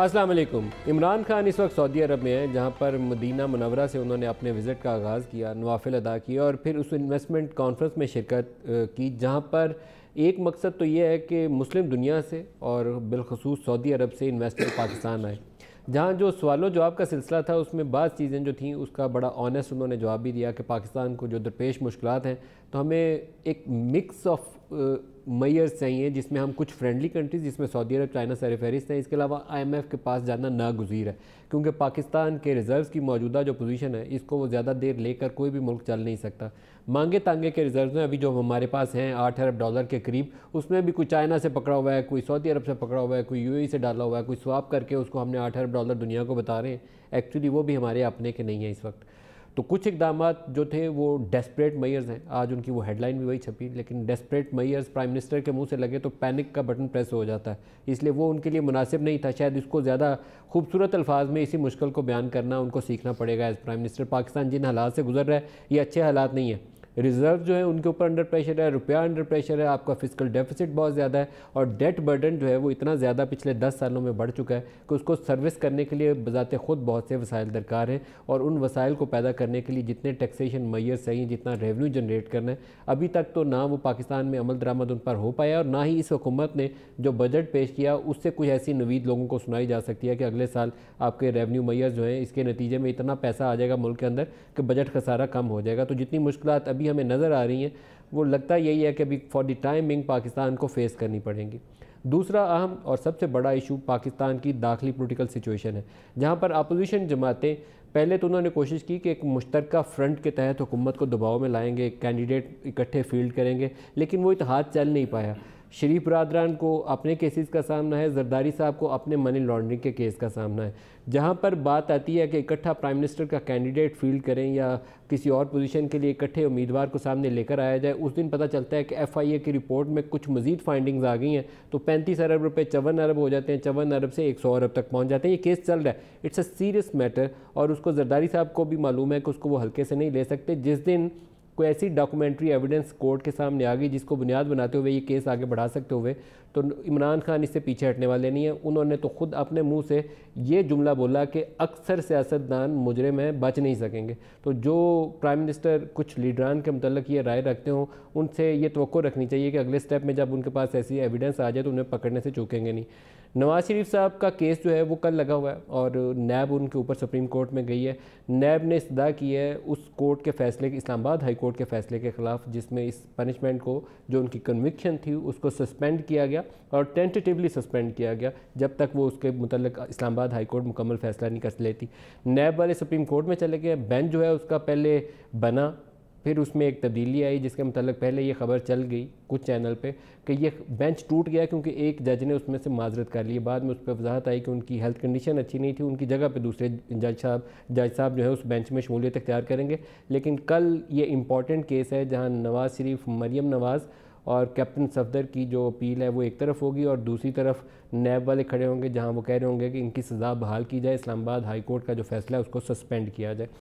السلام علیکم عمران خان اس وقت سعودی عرب میں ہیں جہاں پر مدینہ منورہ سے انہوں نے اپنے وزٹ کا آغاز کیا نوافل ادا کیا اور پھر اس انویسٹمنٹ کانفرنس میں شرکت کی جہاں پر ایک مقصد تو یہ ہے کہ مسلم دنیا سے اور بالخصوص سعودی عرب سے انویسٹر پاکستان آئے جہاں جو سوال و جواب کا سلسلہ تھا اس میں بعض چیزیں جو تھیں اس کا بڑا آنیسٹ انہوں نے جواب بھی دیا کہ پاکستان کو جو درپیش مشکلات ہیں تو ہمیں ایک مکس آف میئرس چاہیے جس میں ہم کچھ فرینڈلی کنٹریز جس میں سعودی عرب چائنا سر فہرست ہیں اس کے علاوہ آئی ایم ایف کے پاس جانا ناگزیر ہے کیونکہ پاکستان کے ریزروز کی موجودہ جو پوزیشن ہے اس کو وہ زیادہ دیر لے کر کوئی بھی ملک چل نہیں سکتا مانگے تانگے کے ریزروز میں ابھی جو ہمارے پاس ہیں آٹھ ارب ڈالر کے قریب اس میں بھی کوئی چائنا سے پکڑا ہوا ہے کوئی سعودی عرب سے پکڑا ہوا ہے کوئی یو اے سے ڈالا ہوا ہے کوئی سواپ کر کے اس کو ہم نے آٹھ ارب ڈالر دنیا کو بتا رہے ہیں ایکچولی وہ بھی ہمارے اپنے کے نہیں ہیں اس وقت تو کچھ اقدامات جو تھے وہ ڈیسپریٹ میئرز ہیں آج ان کی وہ ہیڈ لائن بھی وہی چھپی لیکن ڈیسپریٹ میئرز پرائم منسٹر کے منہ سے لگے تو پینک کا بٹن پریس ہو جاتا ہے اس لیے وہ ان کے لیے مناسب نہیں تھا شاید اس کو زیادہ خوبصورت الفاظ میں اسی مشکل کو بیان کرنا ان کو سیکھنا پڑے گا ایز پرائم منسٹر پاکستان جن حالات سے گزر رہا ہے یہ اچھے حالات نہیں ہیں ریزرو جو ہے ان کے اوپر انڈر پریشر ہے روپیہ انڈر پریشر ہے آپ کا فزیکل ڈیفیسٹ بہت زیادہ ہے اور ڈیٹ برڈن جو ہے وہ اتنا زیادہ پچھلے دس سالوں میں بڑھ چکا ہے کہ اس کو سروس کرنے کے لیے بذات خود بہت سے وسائل درکار ہیں اور ان وسائل کو پیدا کرنے کے لیے جتنے ٹیکسیشن میئرس ہیں جتنا ریونیو جنریٹ کرنا ہے ابھی تک تو نہ وہ پاکستان میں عمل درآمد ان پر ہو پایا اور نہ ہی اس حکومت نے جو بجٹ پیش کیا اس سے کچھ ایسی نوید لوگوں کو سنائی جا سکتی ہے کہ اگلے سال آپ کے ریونیو میئر جو ہیں اس کے نتیجے میں اتنا پیسہ آ جائے گا ملک کے اندر کہ بجٹ خسارہ کم ہو جائے گا تو جتنی مشکلات ابھی ہمیں نظر آ رہی ہیں وہ لگتا یہی ہے کہ ابھی فار دی ٹائم پاکستان کو فیس کرنی پڑیں گی دوسرا اہم اور سب سے بڑا ایشو پاکستان کی داخلی پولیٹیکل سچویشن ہے جہاں پر اپوزیشن جماعتیں پہلے تو انہوں نے کوشش کی کہ ایک مشترکہ فرنٹ کے تحت حکومت کو دباؤ میں لائیں گے کینڈیڈیٹ اکٹھے فیلڈ کریں گے لیکن وہ اتحاد چل نہیں پایا شریف برادران کو اپنے کیسز کا سامنا ہے زرداری صاحب کو اپنے منی لانڈرنگ کے کیس کا سامنا ہے جہاں پر بات آتی ہے کہ اکٹھا پرائم منسٹر کا کینڈیڈیٹ فیل کریں یا کسی اور پوزیشن کے لیے اکٹھے امیدوار کو سامنے لے کر آیا جائے اس دن پتہ چلتا ہے کہ ایف آئی اے کی رپورٹ میں کچھ مزید فائنڈنگز آ گئی ہیں تو پینتیس ارب روپے چون عرب ہو جاتے ہیں چون عرب سے ایک سو ارب تک پہنچ جاتے ہیں یہ کیس چل رہا ہے اٹس اے سیریس میٹر اور اس کو زرداری صاحب کو بھی معلوم ہے کہ اس کو وہ ہلکے سے نہیں لے سکتے جس دن کوئی ایسی ڈاکومنٹری ایویڈنس کورٹ کے سامنے آ گئی جس کو بنیاد بناتے ہوئے یہ کیس آگے بڑھا سکتے ہوئے تو عمران خان اس سے پیچھے ہٹنے والے نہیں ہیں انہوں نے تو خود اپنے منہ سے یہ جملہ بولا کہ اکثر سیاستدان مجرم مجرے میں بچ نہیں سکیں گے تو جو پرائم منسٹر کچھ لیڈران کے متعلق یہ رائے رکھتے ہوں ان سے یہ توقع رکھنی چاہیے کہ اگلے سٹیپ میں جب ان کے پاس ایسی ایویڈنس آ جائے تو انہیں پکڑنے سے چوکیں گے نہیں نواز شریف صاحب کا کیس جو ہے وہ کل لگا ہوا ہے اور نیب ان کے اوپر سپریم کورٹ میں گئی ہے نیب نے استدعا کی ہے اس کورٹ کے فیصلے کے اسلام آباد ہائی کورٹ کے فیصلے کے خلاف جس میں اس پنشمنٹ کو جو ان کی کنوکشن تھی اس کو سسپینڈ کیا گیا اور ٹینٹیٹیولی سسپینڈ کیا گیا جب تک وہ اس کے متعلق اسلام آباد ہائی کورٹ مکمل فیصلہ نہیں کر لیتی نیب والے سپریم کورٹ میں چلے گئے بینچ جو ہے اس کا پہلے بنا پھر اس میں ایک تبدیلی آئی جس کے پہلے یہ خبر چل گئی کچھ چینل پہ کہ یہ بینچ ٹوٹ گیا کیونکہ ایک جج نے اس میں سے معذرت کر لی بعد میں اس پہ وضاحت آئی کہ ان کی ہیلتھ کنڈیشن اچھی نہیں تھی ان کی جگہ پہ دوسرے جج صاحب جج صاحب جو ہے اس بینچ میں شمولیت اختیار کریں گے لیکن کل یہ امپورٹنٹ کیس ہے جہاں نواز شریف مریم نواز اور کیپٹن صفدر کی جو اپیل ہے وہ ایک طرف ہوگی اور دوسری طرف نیب والے کھڑے ہوں گے جہاں وہ کہہ رہے ہوں گے کہ ان کی سزا بحال کی جائے اسلام آباد ہائی کورٹ کا جو فیصلہ ہے اس کو سسپینڈ کیا جائے